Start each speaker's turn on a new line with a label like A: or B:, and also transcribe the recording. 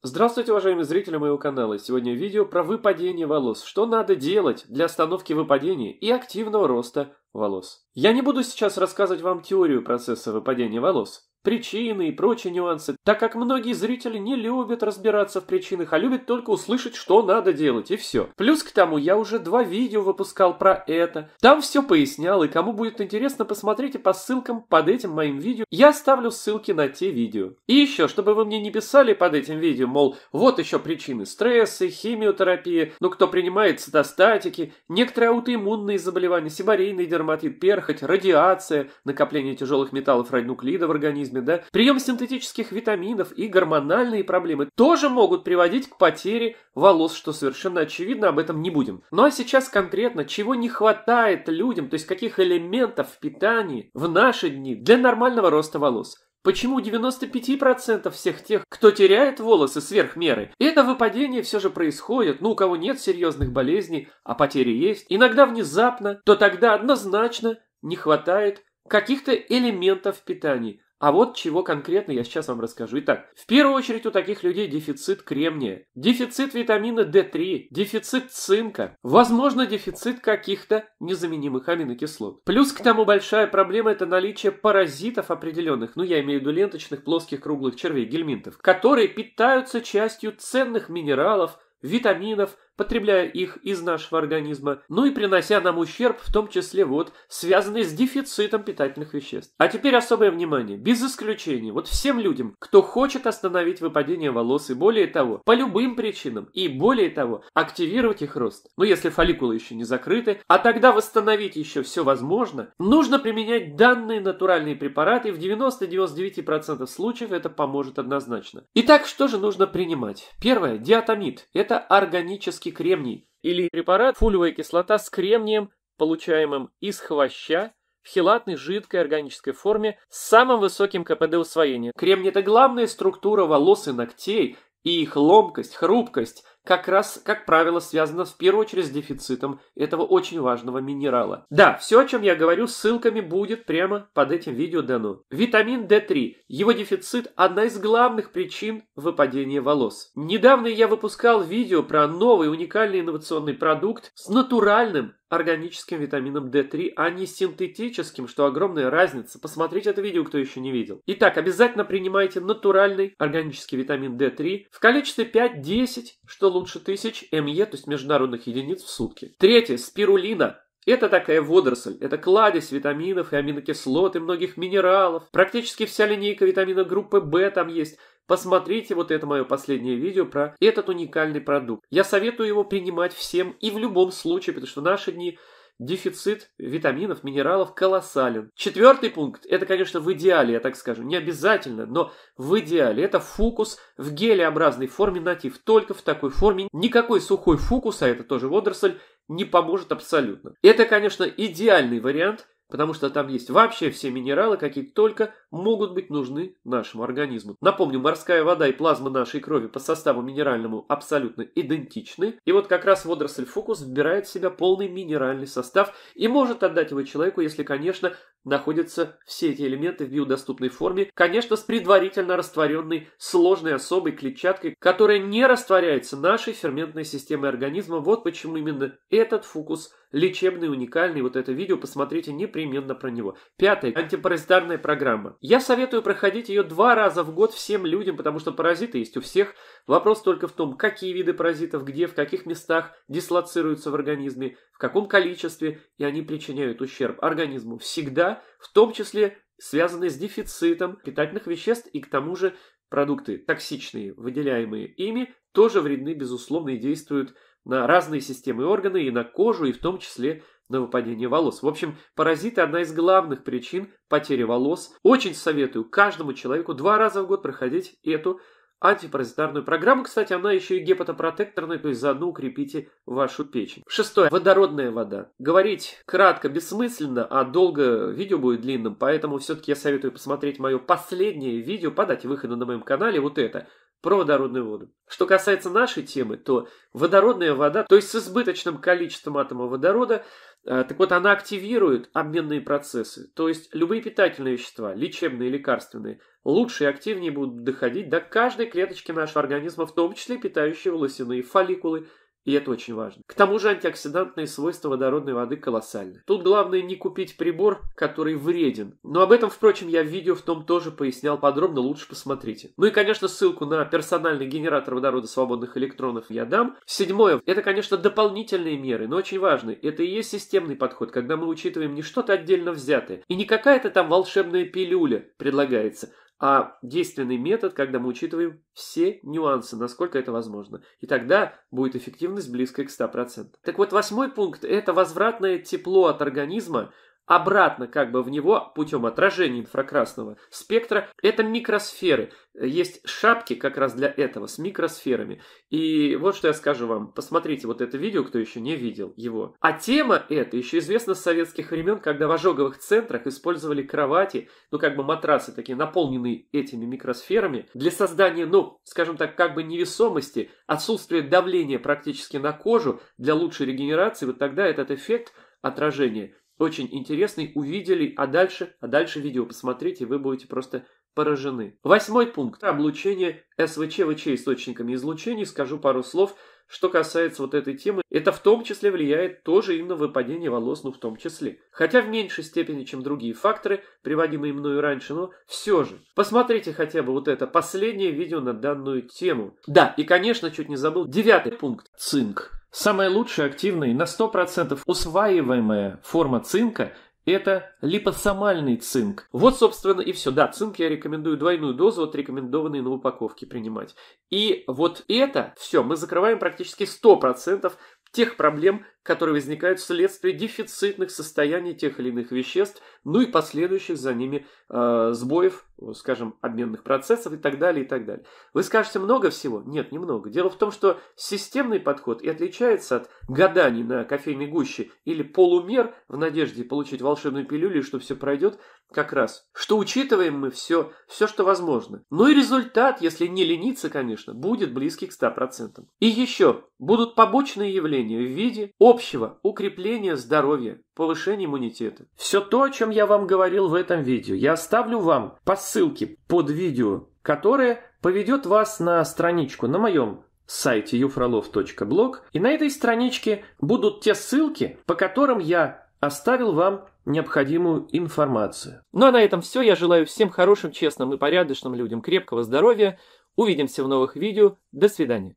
A: Здравствуйте, уважаемые зрители моего канала! Сегодня видео про выпадение волос. Что надо делать для остановки выпадения и активного роста волос. Я не буду сейчас рассказывать вам теорию процесса выпадения волос причины и прочие нюансы, так как многие зрители не любят разбираться в причинах, а любят только услышать, что надо делать, и все. Плюс к тому, я уже два видео выпускал про это, там все пояснял, и кому будет интересно, посмотрите по ссылкам под этим моим видео, я оставлю ссылки на те видео. И еще, чтобы вы мне не писали под этим видео, мол, вот еще причины стресса, химиотерапии, ну кто принимает цитостатики, некоторые аутоиммунные заболевания, сибарейный дерматит, перхоть, радиация, накопление тяжелых металлов радиоклида в организме, организме, да, прием синтетических витаминов и гормональные проблемы тоже могут приводить к потере волос, что совершенно очевидно, об этом не будем. Ну а сейчас конкретно, чего не хватает людям, то есть каких элементов в питании в наши дни для нормального роста волос? Почему 95% всех тех, кто теряет волосы сверх меры, это выпадение все же происходит, ну у кого нет серьезных болезней, а потери есть, иногда внезапно, то тогда однозначно не хватает каких-то элементов питания. А вот чего конкретно я сейчас вам расскажу. Итак, в первую очередь у таких людей дефицит кремния, дефицит витамина D3, дефицит цинка, возможно дефицит каких-то незаменимых аминокислот. Плюс к тому большая проблема это наличие паразитов определенных, ну я имею в виду ленточных, плоских, круглых червей, гельминтов, которые питаются частью ценных минералов, витаминов, потребляя их из нашего организма, ну и принося нам ущерб, в том числе вот, связанный с дефицитом питательных веществ. А теперь особое внимание, без исключения, вот всем людям, кто хочет остановить выпадение волос и более того, по любым причинам, и более того, активировать их рост, ну если фолликулы еще не закрыты, а тогда восстановить еще все возможно, нужно применять данные натуральные препараты, и в 90-99% случаев это поможет однозначно. Итак, что же нужно принимать? Первое, диатомид, это органический химический кремний или препарат фулевая кислота с кремнием, получаемым из хвоща в хелатной жидкой органической форме с самым высоким КПД усвоения. Кремний – это главная структура волос и ногтей, и их ломкость, хрупкость как раз, как правило, связано в первую очередь с дефицитом этого очень важного минерала. Да, все, о чем я говорю, ссылками будет прямо под этим видео дано. Витамин D3. Его дефицит – одна из главных причин выпадения волос. Недавно я выпускал видео про новый уникальный инновационный продукт с натуральным органическим витамином D3, а не синтетическим, что огромная разница. Посмотрите это видео, кто еще не видел. Итак, обязательно принимайте натуральный органический витамин D3 в количестве 5-10, что лучше тысяч МЕ, то есть международных единиц в сутки. Третье. Спирулина. Это такая водоросль, это кладезь витаминов и аминокислот и многих минералов. Практически вся линейка витамина группы В там есть. Посмотрите вот это мое последнее видео про этот уникальный продукт. Я советую его принимать всем и в любом случае, потому что в наши дни Дефицит витаминов, минералов колоссален. Четвертый пункт, это, конечно, в идеале, я так скажу, не обязательно, но в идеале. Это фукус в гелеобразной форме натив. Только в такой форме никакой сухой фукус, а это тоже водоросль, не поможет абсолютно. Это, конечно, идеальный вариант, потому что там есть вообще все минералы, какие только могут быть нужны нашему организму. Напомню, морская вода и плазма нашей крови по составу минеральному абсолютно идентичны. И вот как раз водоросль фокус вбирает в себя полный минеральный состав и может отдать его человеку, если, конечно, находятся все эти элементы в биодоступной форме, конечно, с предварительно растворенной сложной особой клетчаткой, которая не растворяется нашей ферментной системой организма. Вот почему именно этот фокус лечебный, уникальный. Вот это видео, посмотрите непременно про него. Пятое. Антипаразитарная программа. Я советую проходить ее два раза в год всем людям, потому что паразиты есть у всех. Вопрос только в том, какие виды паразитов, где, в каких местах дислоцируются в организме, в каком количестве, и они причиняют ущерб организму всегда, в том числе связанный с дефицитом питательных веществ и к тому же продукты токсичные, выделяемые ими, тоже вредны, безусловно, и действуют на разные системы и органы, и на кожу, и в том числе на выпадение волос. В общем, паразиты – одна из главных причин потери волос. Очень советую каждому человеку два раза в год проходить эту антипаразитарную программу. Кстати, она еще и гепатопротекторная, то есть заодно укрепите вашу печень. Шестое. Водородная вода. Говорить кратко бессмысленно, а долго видео будет длинным, поэтому все-таки я советую посмотреть мое последнее видео подать дате на моем канале, вот это – про водородную воду. Что касается нашей темы, то водородная вода, то есть с избыточным количеством атома водорода, э, так вот она активирует обменные процессы. То есть любые питательные вещества, лечебные, лекарственные, лучше и активнее будут доходить до каждой клеточки нашего организма, в том числе питающие волосяные фолликулы, и это очень важно. К тому же антиоксидантные свойства водородной воды колоссальны. Тут главное не купить прибор, который вреден. Но об этом, впрочем, я в видео в том тоже пояснял подробно, лучше посмотрите. Ну и, конечно, ссылку на персональный генератор водорода свободных электронов я дам. Седьмое. Это, конечно, дополнительные меры, но очень важные. Это и есть системный подход, когда мы учитываем не что-то отдельно взятое. И не какая-то там волшебная пилюля предлагается, а действенный метод, когда мы учитываем все нюансы, насколько это возможно. И тогда будет эффективность близкая к 100%. Так вот, восьмой пункт – это возвратное тепло от организма – обратно как бы в него путем отражения инфракрасного спектра. Это микросферы. Есть шапки как раз для этого, с микросферами. И вот что я скажу вам. Посмотрите вот это видео, кто еще не видел его. А тема эта еще известна с советских времен, когда в ожоговых центрах использовали кровати, ну как бы матрасы такие, наполненные этими микросферами, для создания, ну, скажем так, как бы невесомости, отсутствия давления практически на кожу для лучшей регенерации. Вот тогда этот эффект отражения – очень интересный, увидели, а дальше, а дальше видео посмотрите, вы будете просто поражены. Восьмой пункт. Облучение СВЧ-ВЧ источниками излучений. Скажу пару слов, что касается вот этой темы. Это в том числе влияет тоже именно выпадение волос, ну в том числе. Хотя в меньшей степени, чем другие факторы, приводимые мною раньше, но все же. Посмотрите хотя бы вот это последнее видео на данную тему. Да, и конечно, чуть не забыл, девятый пункт. Цинк. Самая лучшая, активная и на 100% усваиваемая форма цинка – это липосомальный цинк. Вот, собственно, и все. Да, цинк я рекомендую двойную дозу от рекомендованной на упаковке принимать. И вот это все мы закрываем практически 100% тех проблем, которые возникают вследствие дефицитных состояний тех или иных веществ, ну и последующих за ними э, сбоев, скажем, обменных процессов и так далее, и так далее. Вы скажете, много всего? Нет, немного. Дело в том, что системный подход и отличается от гаданий на кофейной гуще или полумер в надежде получить волшебную пилюлю, что все пройдет, как раз. Что учитываем мы все, все, что возможно. Ну и результат, если не лениться, конечно, будет близкий к 100%. И еще, будут побочные явления в виде общества, общего – укрепление здоровья, повышение иммунитета. Все то, о чем я вам говорил в этом видео, я оставлю вам по ссылке под видео, которая поведет вас на страничку на моем сайте yufrolov.blog. И на этой страничке будут те ссылки, по которым я оставил вам необходимую информацию. Ну а на этом все. Я желаю всем хорошим, честным и порядочным людям крепкого здоровья. Увидимся в новых видео. До свидания.